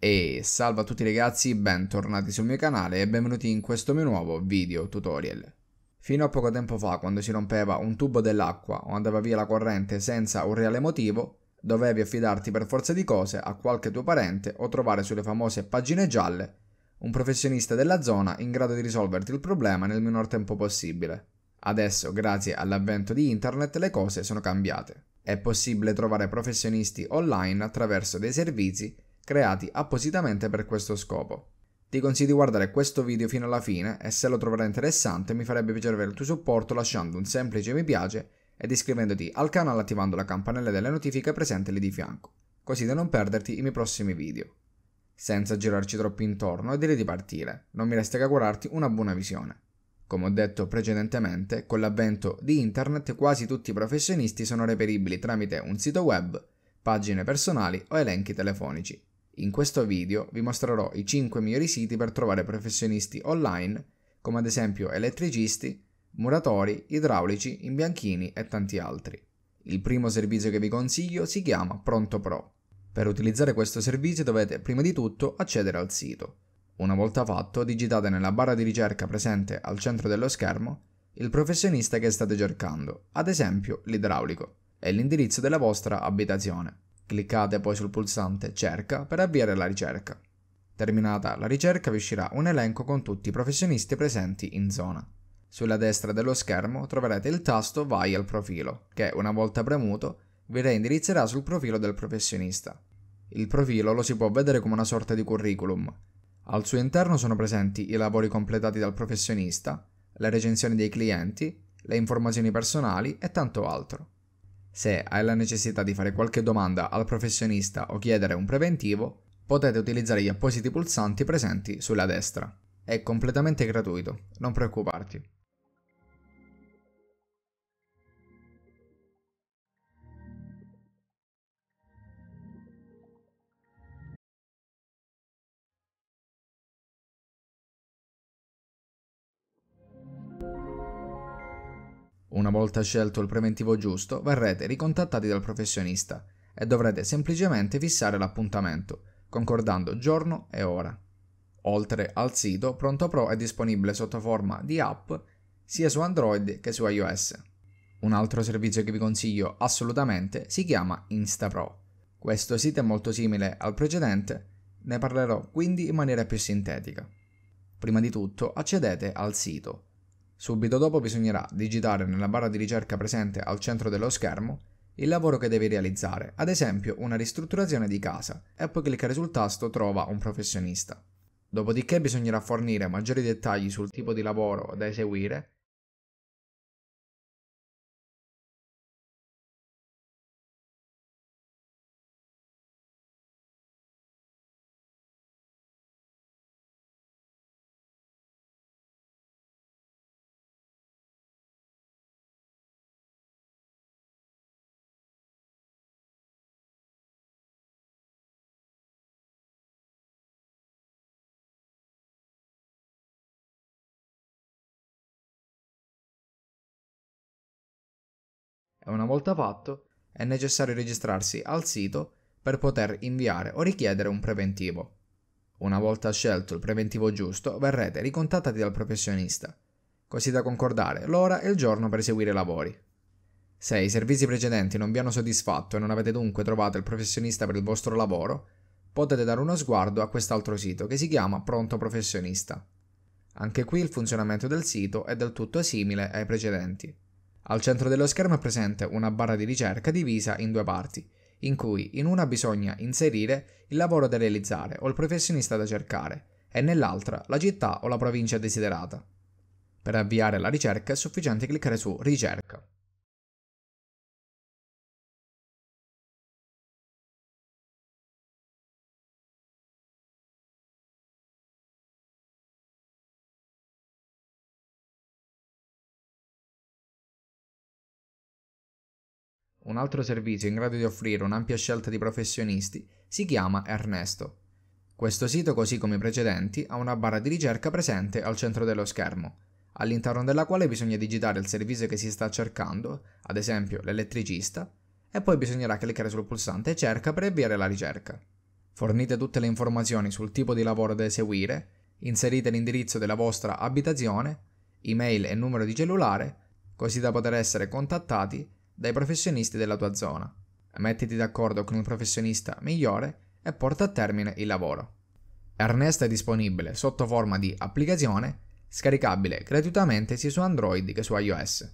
E salve a tutti ragazzi, bentornati sul mio canale e benvenuti in questo mio nuovo video tutorial. Fino a poco tempo fa, quando si rompeva un tubo dell'acqua o andava via la corrente senza un reale motivo, dovevi affidarti per forza di cose a qualche tuo parente o trovare sulle famose pagine gialle un professionista della zona in grado di risolverti il problema nel minor tempo possibile. Adesso, grazie all'avvento di internet, le cose sono cambiate. È possibile trovare professionisti online attraverso dei servizi creati appositamente per questo scopo. Ti consiglio di guardare questo video fino alla fine e se lo troverai interessante mi farebbe piacere avere il tuo supporto lasciando un semplice mi piace ed iscrivendoti al canale attivando la campanella delle notifiche presente lì di fianco, così da non perderti i miei prossimi video. Senza girarci troppo intorno e direi di partire, non mi resta che augurarti una buona visione. Come ho detto precedentemente, con l'avvento di internet quasi tutti i professionisti sono reperibili tramite un sito web, pagine personali o elenchi telefonici. In questo video vi mostrerò i 5 migliori siti per trovare professionisti online, come ad esempio elettricisti, muratori, idraulici, imbianchini e tanti altri. Il primo servizio che vi consiglio si chiama Pronto Pro. Per utilizzare questo servizio dovete prima di tutto accedere al sito. Una volta fatto, digitate nella barra di ricerca presente al centro dello schermo il professionista che state cercando, ad esempio l'idraulico, e l'indirizzo della vostra abitazione. Cliccate poi sul pulsante Cerca per avviare la ricerca. Terminata la ricerca vi uscirà un elenco con tutti i professionisti presenti in zona. Sulla destra dello schermo troverete il tasto Vai al profilo, che una volta premuto vi reindirizzerà sul profilo del professionista. Il profilo lo si può vedere come una sorta di curriculum. Al suo interno sono presenti i lavori completati dal professionista, le recensioni dei clienti, le informazioni personali e tanto altro. Se hai la necessità di fare qualche domanda al professionista o chiedere un preventivo, potete utilizzare gli appositi pulsanti presenti sulla destra. È completamente gratuito, non preoccuparti. Una volta scelto il preventivo giusto, verrete ricontattati dal professionista e dovrete semplicemente fissare l'appuntamento, concordando giorno e ora. Oltre al sito, Pronto Pro è disponibile sotto forma di app sia su Android che su iOS. Un altro servizio che vi consiglio assolutamente si chiama InstaPro. Questo sito è molto simile al precedente, ne parlerò quindi in maniera più sintetica. Prima di tutto accedete al sito Subito dopo bisognerà digitare nella barra di ricerca presente al centro dello schermo il lavoro che devi realizzare, ad esempio una ristrutturazione di casa, e poi cliccare sul tasto Trova un professionista. Dopodiché bisognerà fornire maggiori dettagli sul tipo di lavoro da eseguire e una volta fatto è necessario registrarsi al sito per poter inviare o richiedere un preventivo. Una volta scelto il preventivo giusto verrete ricontattati dal professionista, così da concordare l'ora e il giorno per eseguire i lavori. Se i servizi precedenti non vi hanno soddisfatto e non avete dunque trovato il professionista per il vostro lavoro, potete dare uno sguardo a quest'altro sito che si chiama Pronto Professionista. Anche qui il funzionamento del sito è del tutto simile ai precedenti. Al centro dello schermo è presente una barra di ricerca divisa in due parti, in cui in una bisogna inserire il lavoro da realizzare o il professionista da cercare e nell'altra la città o la provincia desiderata. Per avviare la ricerca è sufficiente cliccare su Ricerca. Un altro servizio in grado di offrire un'ampia scelta di professionisti si chiama Ernesto. Questo sito, così come i precedenti, ha una barra di ricerca presente al centro dello schermo, all'interno della quale bisogna digitare il servizio che si sta cercando, ad esempio l'elettricista, e poi bisognerà cliccare sul pulsante Cerca per avviare la ricerca. Fornite tutte le informazioni sul tipo di lavoro da eseguire, inserite l'indirizzo della vostra abitazione, email e numero di cellulare, così da poter essere contattati dai professionisti della tua zona. Mettiti d'accordo con il professionista migliore e porta a termine il lavoro. Ernest è disponibile sotto forma di applicazione scaricabile gratuitamente sia su Android che su iOS.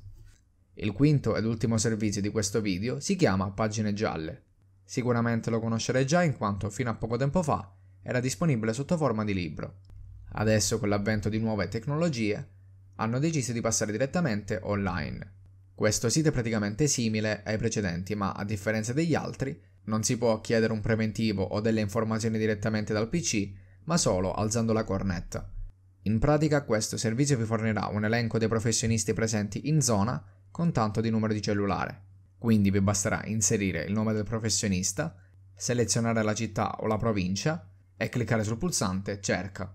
Il quinto ed ultimo servizio di questo video si chiama Pagine Gialle. Sicuramente lo conoscerai già in quanto fino a poco tempo fa era disponibile sotto forma di libro. Adesso con l'avvento di nuove tecnologie hanno deciso di passare direttamente online. Questo sito è praticamente simile ai precedenti, ma a differenza degli altri, non si può chiedere un preventivo o delle informazioni direttamente dal PC, ma solo alzando la cornetta. In pratica questo servizio vi fornirà un elenco dei professionisti presenti in zona con tanto di numero di cellulare. Quindi vi basterà inserire il nome del professionista, selezionare la città o la provincia e cliccare sul pulsante Cerca.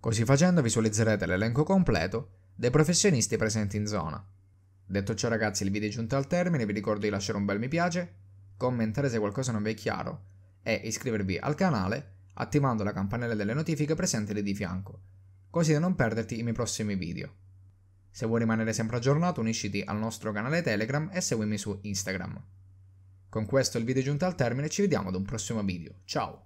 Così facendo visualizzerete l'elenco completo dei professionisti presenti in zona. Detto ciò ragazzi il video è giunto al termine, vi ricordo di lasciare un bel mi piace, commentare se qualcosa non vi è chiaro e iscrivervi al canale attivando la campanella delle notifiche presente lì di fianco, così da non perderti i miei prossimi video. Se vuoi rimanere sempre aggiornato unisciti al nostro canale Telegram e seguimi su Instagram. Con questo il video è giunto al termine e ci vediamo ad un prossimo video, ciao!